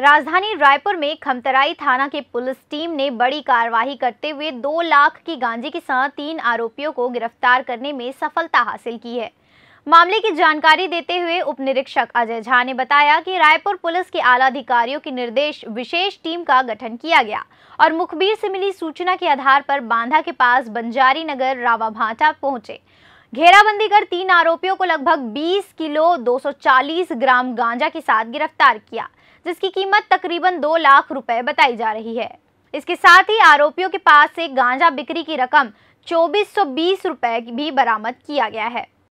राजधानी रायपुर में खमतराई थाना के पुलिस टीम ने बड़ी कार्रवाई करते हुए दो लाख की गांजे के साथ तीन आरोपियों को गिरफ्तार करने में सफलता हासिल की है मामले की जानकारी देते हुए उप निरीक्षक अजय झा ने बताया कि रायपुर पुलिस के आला अधिकारियों के निर्देश विशेष टीम का गठन किया गया और मुखबिर से मिली सूचना के आधार पर बांधा के पास बंजारी नगर रावा भाटा पहुंचे घेराबंदी कर तीन आरोपियों को लगभग 20 किलो 240 ग्राम गांजा के साथ गिरफ्तार किया जिसकी कीमत तकरीबन दो लाख रुपए बताई जा रही है इसके साथ ही आरोपियों के पास से गांजा बिक्री की रकम चौबीस सौ बीस रुपए भी बरामद किया गया है